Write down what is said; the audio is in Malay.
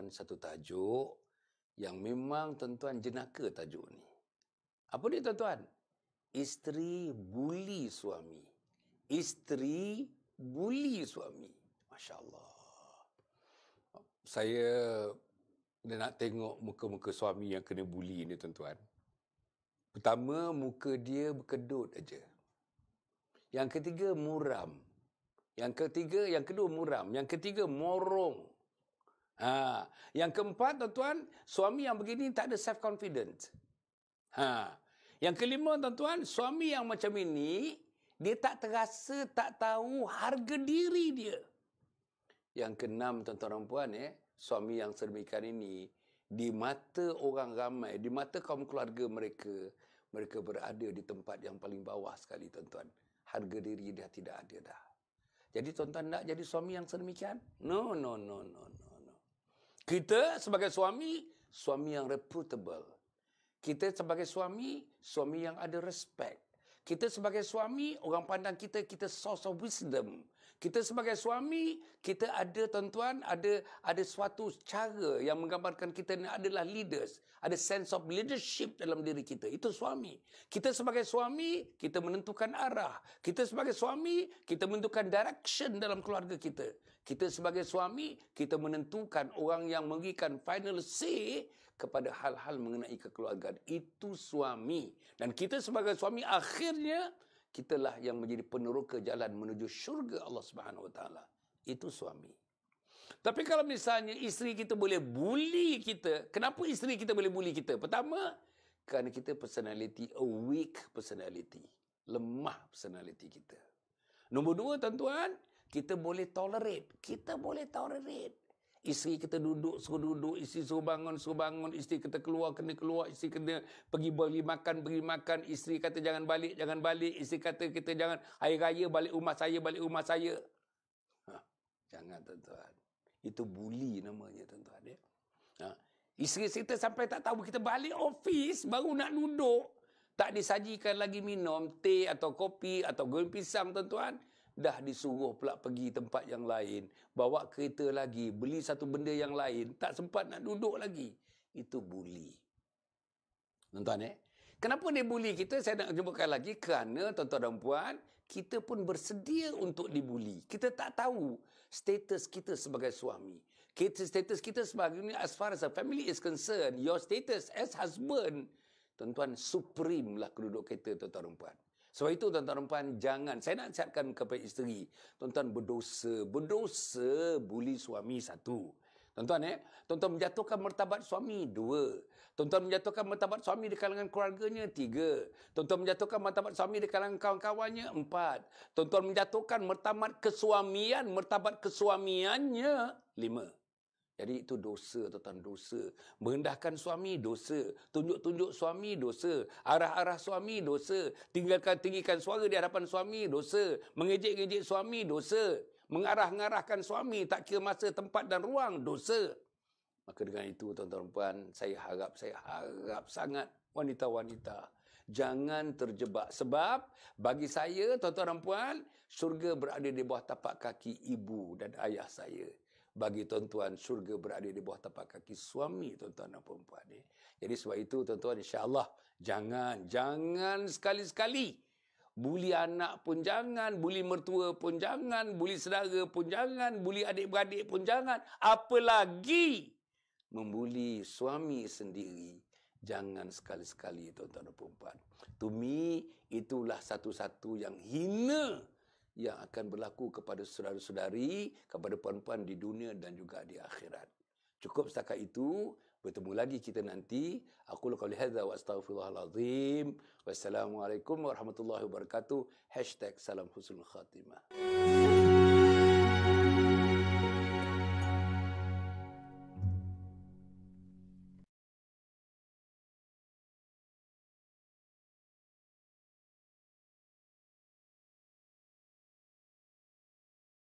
bawakan satu tajuk yang memang tuan-tuan jenaka tajuk ni. Apa dia tuan-tuan? Isteri buli suami. Isteri buli suami. Masya Allah. Saya dia nak tengok muka-muka suami yang kena buli ni tuan-tuan. Pertama, muka dia berkedut aja. Yang ketiga, muram. Yang ketiga, yang kedua, muram. Yang ketiga, morong. Ha. Yang keempat, tuan-tuan, suami yang begini tak ada self-confidence. Ha. Yang kelima, tuan-tuan, suami yang macam ini, dia tak terasa, tak tahu harga diri dia. Yang keenam, tuan-tuan dan puan, eh, suami yang sedemikian ini, di mata orang ramai, di mata kaum keluarga mereka, mereka berada di tempat yang paling bawah sekali, tuan-tuan. Harga diri dia tidak ada dah. Jadi, tuan-tuan nak jadi suami yang sedemikian? No, no, no, no, no. Kita sebagai suami, suami yang reputable. Kita sebagai suami, suami yang ada respect. Kita sebagai suami, orang pandang kita, kita source of wisdom. Kita sebagai suami, kita ada tuan-tuan, ada, ada suatu cara yang menggambarkan kita adalah leaders. Ada sense of leadership dalam diri kita. Itu suami. Kita sebagai suami, kita menentukan arah. Kita sebagai suami, kita menentukan direction dalam keluarga kita. Kita sebagai suami, kita menentukan orang yang memberikan final say kepada hal-hal mengenai kekeluargaan. Itu suami. Dan kita sebagai suami akhirnya kitalah yang menjadi peneroka jalan menuju syurga Allah Subhanahu Wa Taala. Itu suami. Tapi kalau misalnya isteri kita boleh bully kita, kenapa isteri kita boleh bully kita? Pertama, kerana kita personality, a weak personality. Lemah personality kita. Nombor dua, tuan-tuan, kita boleh tolerate. Kita boleh tolerate. Isteri kita duduk, suruh duduk. Isteri suruh bangun, suruh bangun. Isteri kita keluar, kena keluar. Isteri kena pergi beli makan, beri makan. Isteri kata jangan balik, jangan balik. Isteri kata kita jangan air raya, balik rumah saya, balik rumah saya. Ha, jangan tuan-tuan. Itu buli namanya tuan-tuan. Ya? Ha, isteri kita sampai tak tahu kita balik office, baru nak duduk. Tak disajikan lagi minum teh atau kopi atau goreng pisang tuan-tuan dah disuruh pula pergi tempat yang lain, bawa kereta lagi, beli satu benda yang lain, tak sempat nak duduk lagi. Itu buli. Tuan-tuan eh? Kenapa dia buli kita? Saya nak jumpakan lagi kerana tuan-tuan dan puan, kita pun bersedia untuk dibuli. Kita tak tahu status kita sebagai suami. Kita, status kita sebagai as far as a family is concerned, your status as husband, tuan-tuan, supreme lah kedudukan kita tuan-tuan dan puan. Sebab itu tuan-tuan perempuan jangan saya nak cakapkan kepada isteri, tuan-tuan berdosa, berdosa buli suami satu. Tuan-tuan eh, tuan-tuan menjatuhkan martabat suami dua. Tuan-tuan menjatuhkan martabat suami di kalangan keluarganya tiga. Tuan-tuan menjatuhkan martabat suami di kalangan kawan-kawannya empat. Tuan-tuan menjatuhkan martabat kesuamian, martabat kesuamiannya lima. Jadi itu dosa tuan-tuan, dosa. Merendahkan suami, dosa. Tunjuk-tunjuk suami, dosa. Arah-arah suami, dosa. Tinggalkan tinggikan suara di hadapan suami, dosa. Mengejek-ngejek suami, dosa. Mengarah-ngarahkan suami, tak kira masa, tempat dan ruang, dosa. Maka dengan itu tuan-tuan puan, saya harap, saya harap sangat wanita-wanita. Jangan terjebak. Sebab bagi saya, tuan-tuan dan puan, syurga berada di bawah tapak kaki ibu dan ayah saya bagi tuan-tuan syurga berada di bawah tapak kaki suami tuan-tuan dan puan-puan. Eh. Jadi sebab itu tuan-tuan Allah jangan, jangan sekali-sekali buli anak pun jangan, buli mertua pun jangan, buli saudara pun jangan, buli adik-beradik pun jangan. Apa lagi membuli suami sendiri. Jangan sekali-sekali tuan-tuan dan puan-puan. itulah satu-satu yang hina yang akan berlaku kepada saudara-saudari, kepada puan-puan di dunia dan juga di akhirat. Cukup setakat itu, bertemu lagi kita nanti. Aku lukau lihadha wa astaghfirullahaladzim. Wassalamualaikum warahmatullahi wabarakatuh. Hashtag salam khusul khatimah.